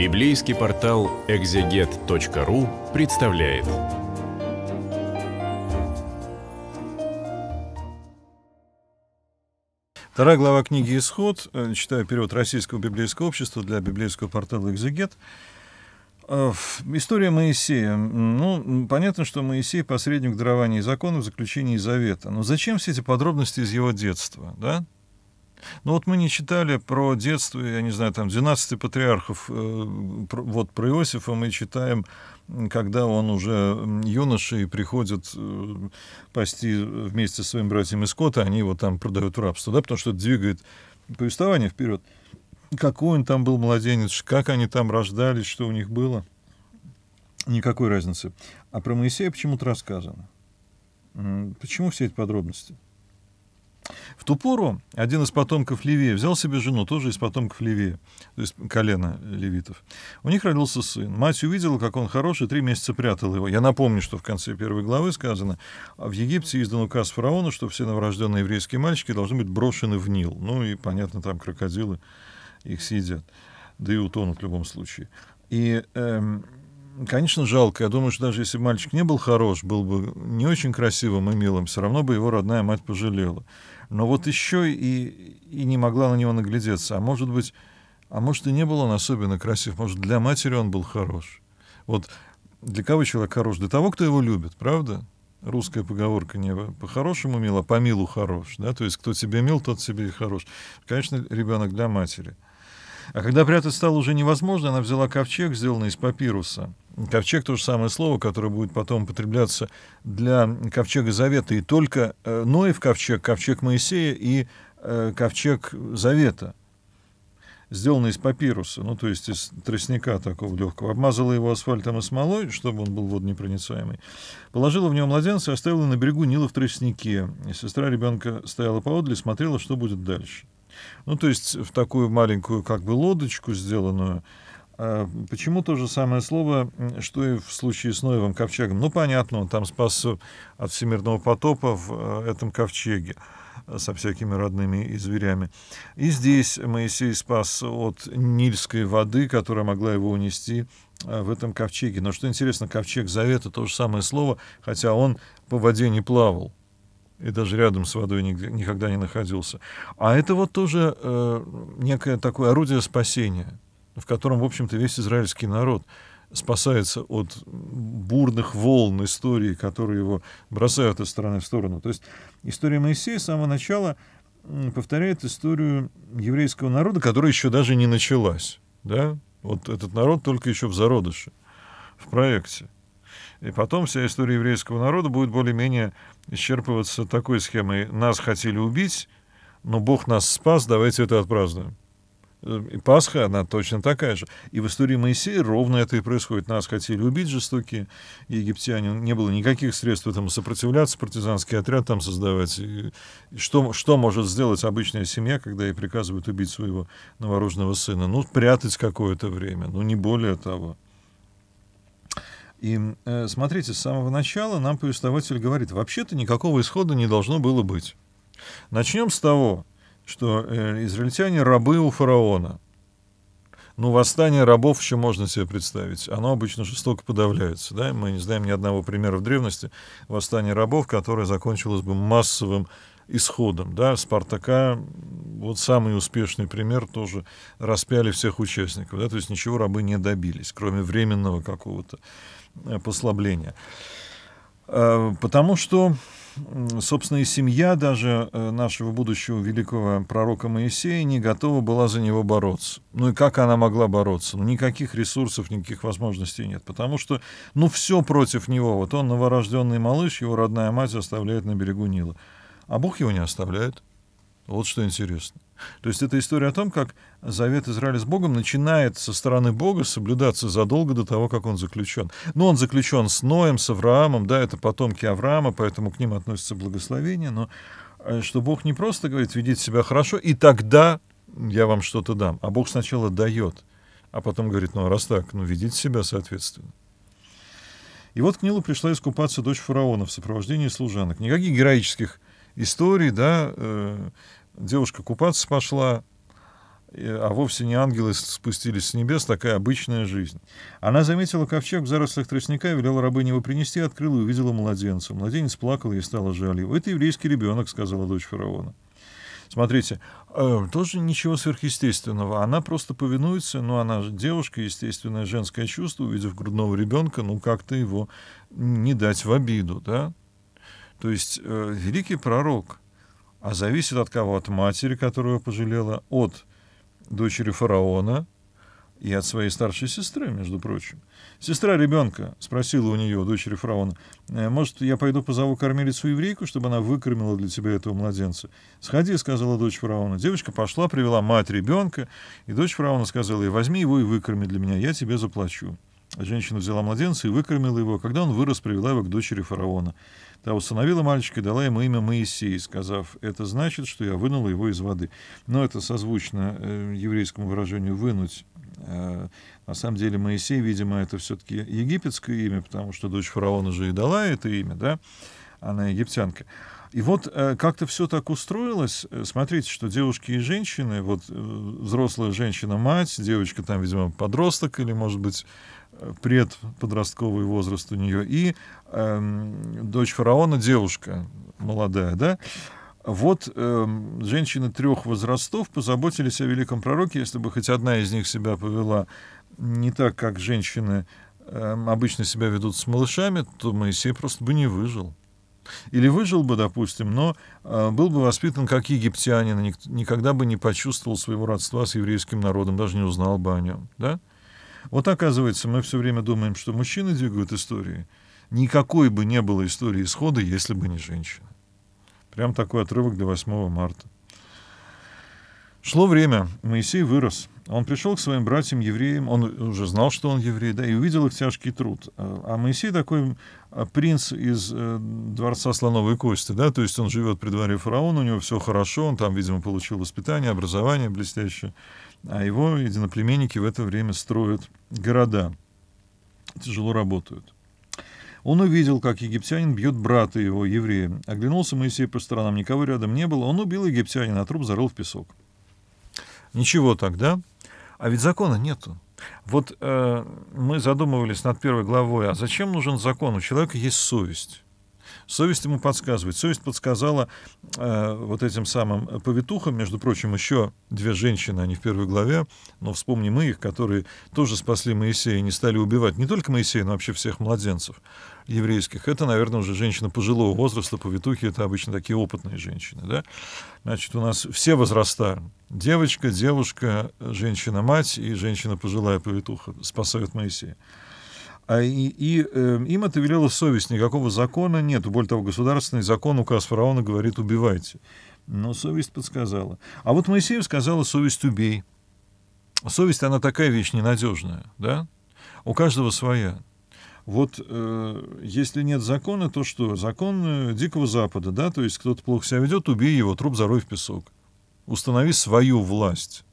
Библейский портал экзегет.ру представляет. Вторая глава книги «Исход». Э, читаю перевод Российского библейского общества для библейского портала «Экзегет». Э, история Моисея. Ну, понятно, что Моисей — посредник дарования закона в заключении завета. Но зачем все эти подробности из его детства, да? Ну вот мы не читали про детство, я не знаю, там 12 патриархов, э, вот про Иосифа мы читаем, когда он уже юноша и приходит э, пасти вместе со своим братьями скота, они его там продают в рабство, да, потому что это двигает повествование вперед. Какой он там был младенец, как они там рождались, что у них было. Никакой разницы. А про Моисея почему-то рассказано. Почему все эти подробности? В ту пору один из потомков Левия взял себе жену, тоже из потомков Левия, то есть колена левитов. У них родился сын. Мать увидела, как он хороший, три месяца прятала его. Я напомню, что в конце первой главы сказано, «А в Египте издан указ фараона, что все новорожденные еврейские мальчики должны быть брошены в Нил. Ну и, понятно, там крокодилы их съедят, да и утонут в любом случае. И эм, конечно, жалко. Я думаю, что даже если мальчик не был хорош, был бы не очень красивым и милым, все равно бы его родная мать пожалела но вот еще и, и не могла на него наглядеться. А может быть, а может и не был он особенно красив, может, для матери он был хорош. Вот для кого человек хорош? Для того, кто его любит, правда? Русская поговорка не по-хорошему мил, а по милу хорош. Да? То есть, кто тебе мил, тот тебе и хорош. Конечно, ребенок для матери. А когда прятать стало уже невозможно, она взяла ковчег, сделанный из папируса, Ковчег — то же самое слово, которое будет потом потребляться для Ковчега Завета. И только э, Ноев ковчег, ковчег Моисея и э, ковчег Завета, сделанный из папируса, ну, то есть из тростника такого легкого. Обмазала его асфальтом и смолой, чтобы он был водонепроницаемый. Положила в него младенца и оставила на берегу Нила в тростнике. И сестра ребенка стояла поодаль и смотрела, что будет дальше. Ну, то есть в такую маленькую как бы лодочку сделанную, а, почему то же самое слово, что и в случае с Ноевым ковчегом? Ну, понятно, он там спас э, от всемирного потопа в э, этом ковчеге э, со всякими родными и зверями. И здесь Моисей спас от нильской воды, которая могла его унести в этом ковчеге. Но что интересно, ковчег Завета — то же самое слово, хотя он по воде не плавал и даже рядом с водой никогда не находился. А это вот тоже э, некое такое орудие спасения — в котором, в общем-то, весь израильский народ спасается от бурных волн истории, которые его бросают из стороны в сторону. То есть история Моисея с самого начала повторяет историю еврейского народа, которая еще даже не началась. Да? Вот этот народ только еще в зародыше, в проекте. И потом вся история еврейского народа будет более-менее исчерпываться такой схемой. Нас хотели убить, но Бог нас спас, давайте это отпразднуем. Э, и Пасха, она точно такая же. И в истории Моисея ровно это и происходит. Нас хотели убить жестокие египтяне. Не было никаких средств этому сопротивляться, партизанский отряд там создавать. что, что может сделать обычная семья, когда ей приказывают убить своего новорожденного сына? Ну, прятать какое-то время, ну, не более того. И э, смотрите, с самого начала нам повествователь говорит, вообще-то никакого исхода не должно было быть. Начнем с того, что э, израильтяне рабы у фараона. Ну, восстание рабов еще можно себе представить. Оно обычно жестоко подавляется. Да? Мы не знаем ни одного примера в древности восстания рабов, которое закончилось бы массовым исходом. Да? Спартака, вот самый успешный пример, тоже распяли всех участников. Да? То есть ничего рабы не добились, кроме временного какого-то э, послабления. Э, потому что собственно, и семья даже э, нашего будущего великого пророка Моисея не готова была за него бороться. Ну и как она могла бороться? Ну никаких ресурсов, никаких возможностей нет, потому что, ну все против него. Вот он новорожденный малыш, его родная мать оставляет на берегу Нила. А Бог его не оставляет. Вот что интересно. То есть это история о том, как завет Израиля с Богом начинает со стороны Бога соблюдаться задолго до того, как он заключен. Но ну, он заключен с Ноем, с Авраамом, да, это потомки Авраама, поэтому к ним относится благословение, но э, что Бог не просто говорит, ведите себя хорошо, и тогда я вам что-то дам. А Бог сначала дает, а потом говорит, ну а раз так, ну ведите себя соответственно. И вот к Нилу пришла искупаться дочь фараона в сопровождении служанок. Никаких героических историй, да, э, девушка купаться пошла, а вовсе не ангелы спустились с небес, такая обычная жизнь. Она заметила ковчег в зарослях тростника, велела рабыне его принести, открыла и увидела младенца. Младенец плакал, ей стало жаль его. «Это еврейский ребенок», — сказала дочь фараона. Смотрите, э, тоже ничего сверхъестественного. Она просто повинуется, но она же девушка, естественное женское чувство, увидев грудного ребенка, ну как-то его не дать в обиду, да? То есть э, великий пророк — а зависит от кого? От матери, которую пожалела, от дочери фараона и от своей старшей сестры, между прочим. Сестра ребенка спросила у нее, дочери фараона, «Э, «Может, я пойду позову кормилицу-еврейку, чтобы она выкормила для тебя этого младенца?» «Сходи», — сказала дочь фараона. Девочка пошла, привела мать ребенка, и дочь фараона сказала ей, «Возьми его и выкорми для меня, я тебе заплачу». Женщина взяла младенца и выкормила его, когда он вырос, привела его к дочери фараона. Та усыновила мальчика и дала ему имя Моисей, сказав, «Это значит, что я вынула его из воды». Но это созвучно э, еврейскому выражению «вынуть». Э, на самом деле Моисей, видимо, это все-таки египетское имя, потому что дочь фараона же и дала это имя, да? Она египтянка. И вот э, как-то все так устроилось. Э, смотрите, что девушки и женщины, вот э, взрослая женщина-мать, девочка там, видимо, подросток или, может быть, предподростковый возраст у нее, и э, дочь фараона, девушка молодая, да, вот э, женщины трех возрастов позаботились о великом пророке, если бы хоть одна из них себя повела не так, как женщины э, обычно себя ведут с малышами, то Моисей просто бы не выжил. Или выжил бы, допустим, но э, был бы воспитан как египтянин, и ник- никогда бы не почувствовал своего родства с еврейским народом, даже не узнал бы о нем. Да? Вот оказывается, мы все время думаем, что мужчины двигают истории. Никакой бы не было истории исхода, если бы не женщины. Прям такой отрывок для 8 марта. Шло время, Моисей вырос, он пришел к своим братьям-евреям, он уже знал, что он еврей, да, и увидел их тяжкий труд. А, а Моисей такой а, принц из э, дворца слоновой кости, да, то есть он живет при дворе фараона, у него все хорошо, он там, видимо, получил воспитание, образование блестящее, а его единоплеменники в это время строят города, тяжело работают. Он увидел, как египтянин бьет брата его, еврея. Оглянулся Моисей по сторонам, никого рядом не было. Он убил египтянина, а труп зарыл в песок. Ничего тогда, а ведь закона нету. Вот э, мы задумывались над первой главой, а зачем нужен закон? У человека есть совесть. Совесть ему подсказывает. Совесть подсказала э, вот этим самым повитухам, между прочим, еще две женщины, они в первой главе, но вспомним мы их, которые тоже спасли Моисея и не стали убивать не только Моисея, но вообще всех младенцев еврейских. Это, наверное, уже женщина пожилого возраста, повитухи, это обычно такие опытные женщины. Да? Значит, у нас все возраста. Девочка, девушка, женщина-мать и женщина пожилая повитуха спасают Моисея. А и, и э, им это велела совесть, никакого закона нет. Более того, государственный закон, указ фараона говорит «убивайте». Но совесть подсказала. А вот Моисею сказала «совесть убей». Совесть, она такая вещь ненадежная, да? У каждого своя. Вот э, если нет закона, то что? Закон э, Дикого Запада, да? То есть кто-то плохо себя ведет, убей его, труп зарой в песок. Установи свою власть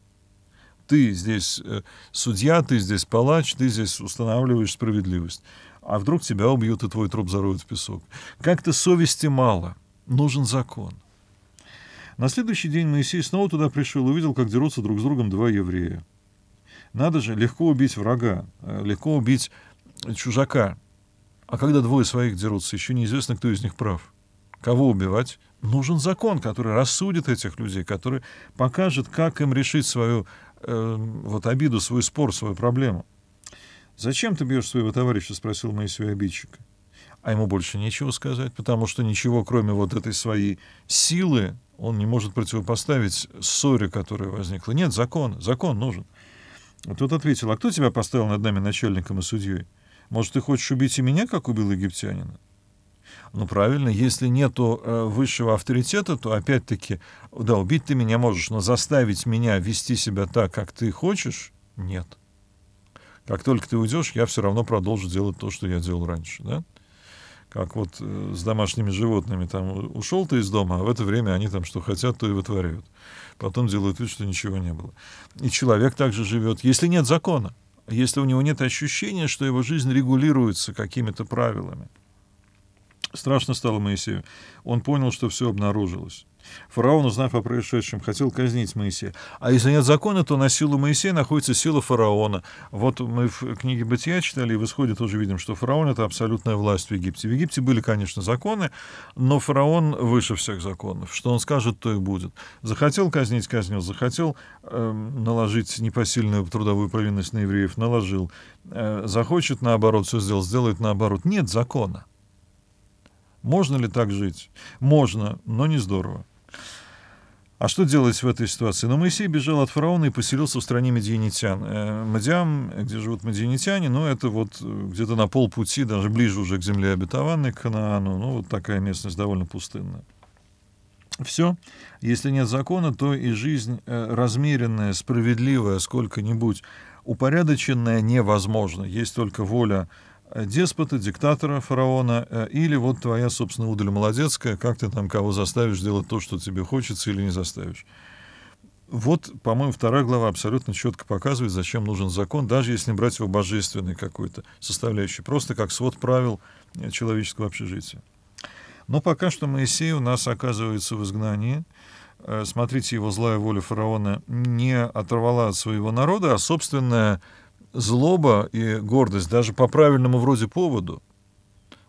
ты здесь э, судья, ты здесь палач, ты здесь устанавливаешь справедливость. А вдруг тебя убьют, и твой труп зароют в песок. Как-то совести мало. Нужен закон. На следующий день Моисей снова туда пришел увидел, как дерутся друг с другом два еврея. Надо же, легко убить врага, э, легко убить чужака. А когда двое своих дерутся, еще неизвестно, кто из них прав. Кого убивать? Нужен закон, который рассудит этих людей, который покажет, как им решить свою Эм, вот обиду, свой спор, свою проблему. «Зачем ты бьешь своего товарища?» — спросил Моисей обидчика. А ему больше нечего сказать, потому что ничего, кроме вот этой своей силы, он не может противопоставить ссоре, которая возникла. Нет, закон, закон нужен. вот тот ответил, а кто тебя поставил над нами начальником и судьей? Может, ты хочешь убить и меня, как убил египтянина? Ну, правильно, если нету э, высшего авторитета, то опять-таки, да, убить ты меня можешь, но заставить меня вести себя так, как ты хочешь, нет. Как только ты уйдешь, я все равно продолжу делать то, что я делал раньше, да? Как вот э, с домашними животными, там, ушел ты из дома, а в это время они там что хотят, то и вытворяют. Потом делают вид, что ничего не было. И человек также живет, если нет закона, если у него нет ощущения, что его жизнь регулируется какими-то правилами – Страшно стало Моисею. Он понял, что все обнаружилось. Фараон, узнав о происшедшем, хотел казнить Моисея. А если нет закона, то на силу Моисея находится сила фараона. Вот мы в книге «Бытия» читали, и в «Исходе» тоже видим, что фараон — это абсолютная власть в Египте. В Египте были, конечно, законы, но фараон выше всех законов. Что он скажет, то и будет. Захотел казнить — казнил. Захотел э, наложить непосильную трудовую повинность на евреев — наложил. Э, захочет, наоборот, все сделать — сделает наоборот. Нет закона. Можно ли так жить? Можно, но не здорово. А что делать в этой ситуации? Но ну, Моисей бежал от фараона и поселился в стране медианитян. Э, Мадиам, где живут медианитяне, ну, это вот э, где-то на полпути, даже ближе уже к земле обетованной, к Канаану. Ну, вот такая местность довольно пустынная. Все. Если нет закона, то и жизнь э, размеренная, справедливая, сколько-нибудь упорядоченная невозможно. Есть только воля Э, деспота, диктатора, фараона, э, или вот твоя, собственно, удаль молодецкая, как ты там кого заставишь делать то, что тебе хочется или не заставишь. Вот, по-моему, вторая глава абсолютно четко показывает, зачем нужен закон, даже если не брать его божественный какой-то составляющий, просто как свод правил э, человеческого общежития. Но пока что Моисей у нас оказывается в изгнании. Смотрите, его злая воля фараона не оторвала от своего народа, а собственная злоба и гордость даже по правильному вроде поводу,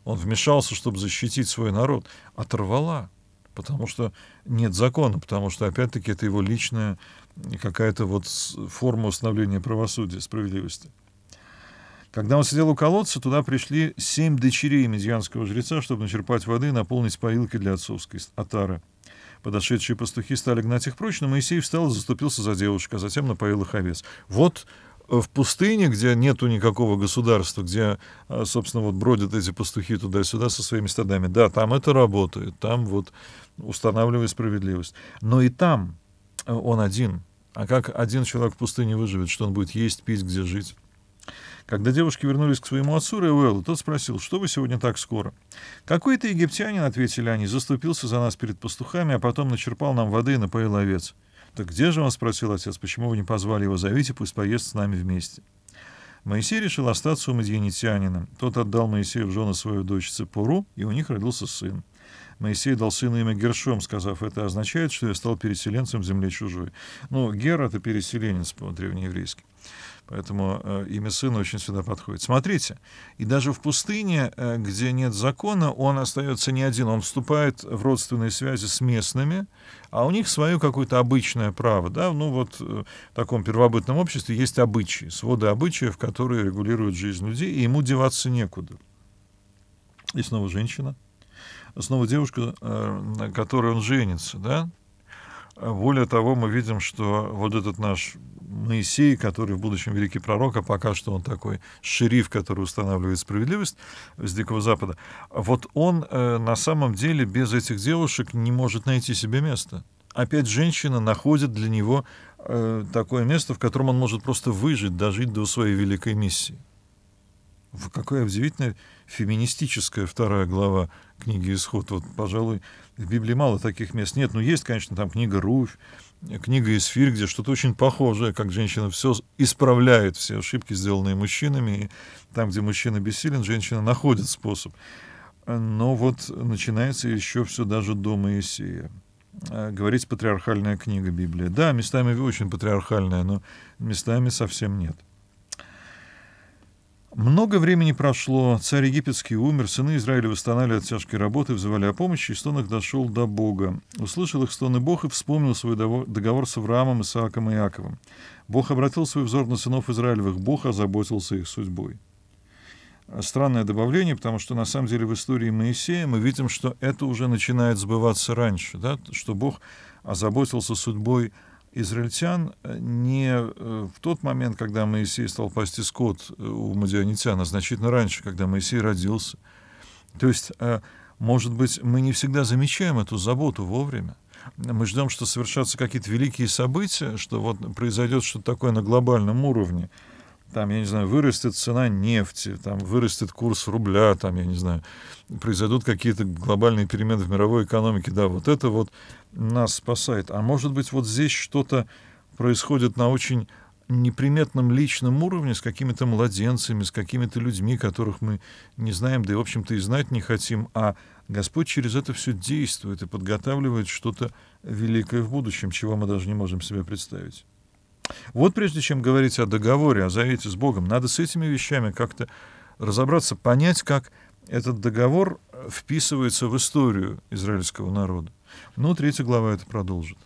он вмешался, чтобы защитить свой народ, оторвала, потому что нет закона, потому что, опять-таки, это его личная какая-то вот форма установления правосудия, справедливости. Когда он сидел у колодца, туда пришли семь дочерей медианского жреца, чтобы начерпать воды и наполнить поилки для отцовской отары. Подошедшие пастухи стали гнать их прочь, но Моисей встал и заступился за девушку, а затем напоил их овец. Вот в пустыне, где нету никакого государства, где, а, собственно, вот бродят эти пастухи туда-сюда со своими стадами. Да, там это работает, там вот устанавливая справедливость. Но и там э, он один. А как один человек в пустыне выживет, что он будет есть, пить, где жить? Когда девушки вернулись к своему отцу Ревелу, тот спросил, что вы сегодня так скоро? «Какой-то египтянин, — ответили они, — заступился за нас перед пастухами, а потом начерпал нам воды и напоил овец. «Так где же он?» — спросил отец. «Почему вы не позвали его? Зовите, пусть поест с нами вместе». Моисей решил остаться у мадьянитянина. Тот отдал Моисею в жены свою дочь Цепуру, и у них родился сын. Моисей дал сыну имя Гершом, сказав, это означает, что я стал переселенцем в земле чужой. Ну, Гер — это переселенец по-древнееврейски. Поэтому э, имя сына очень сюда подходит. Смотрите, и даже в пустыне, э, где нет закона, он остается не один. Он вступает в родственные связи с местными, а у них свое какое-то обычное право. Да? Ну вот э, в таком первобытном обществе есть обычаи, своды обычаев, которые регулируют жизнь людей, и ему деваться некуда. И снова женщина — снова девушка, э, на которой он женится, да? Более того, мы видим, что вот этот наш Моисей, который в будущем великий пророк, а пока что он такой шериф, который устанавливает справедливость с Дикого Запада, вот он э, на самом деле без этих девушек не может найти себе места. Опять женщина находит для него э, такое место, в котором он может просто выжить, дожить до своей великой миссии какая удивительная феминистическая вторая глава книги «Исход». Вот, пожалуй, в Библии мало таких мест нет. Но ну, есть, конечно, там книга «Руфь», книга Исфир, где что-то очень похожее, как женщина все исправляет, все ошибки, сделанные мужчинами. И там, где мужчина бессилен, женщина находит способ. Но вот начинается еще все даже до Моисея а, говорить патриархальная книга Библии. Да, местами очень патриархальная, но местами совсем нет. Много времени прошло, царь египетский умер, сыны Израиля восстанали от тяжкой работы, взывали о помощи, и стон их дошел до Бога. Услышал их стоны Бог и вспомнил свой договор с Авраамом, Исааком и Иаковом. Бог обратил свой взор на сынов Израилевых, Бог озаботился их судьбой. Странное добавление, потому что на самом деле в истории Моисея мы видим, что это уже начинает сбываться раньше, да? что Бог озаботился судьбой израильтян э, не э, в тот момент, когда Моисей стал пасти скот э, у мадианитян, а значительно раньше, когда Моисей родился. То есть, может быть, мы не всегда замечаем эту заботу вовремя. Мы ждем, что совершатся какие-то великие события, что вот произойдет что-то такое на глобальном уровне – там, я не знаю, вырастет цена нефти, там вырастет курс рубля, там, я не знаю, произойдут какие-то глобальные перемены в мировой экономике, да, вот это вот нас спасает. А может быть, вот здесь что-то происходит на очень неприметном личном уровне с какими-то младенцами, с какими-то людьми, которых мы не знаем, да и, в общем-то, и знать не хотим, а Господь через это все действует и подготавливает что-то великое в будущем, чего мы даже не можем себе представить. Вот прежде чем говорить о договоре, о завете с Богом, надо с этими вещами как-то разобраться, понять, как этот договор вписывается в историю израильского народа. Ну, третья глава это продолжит.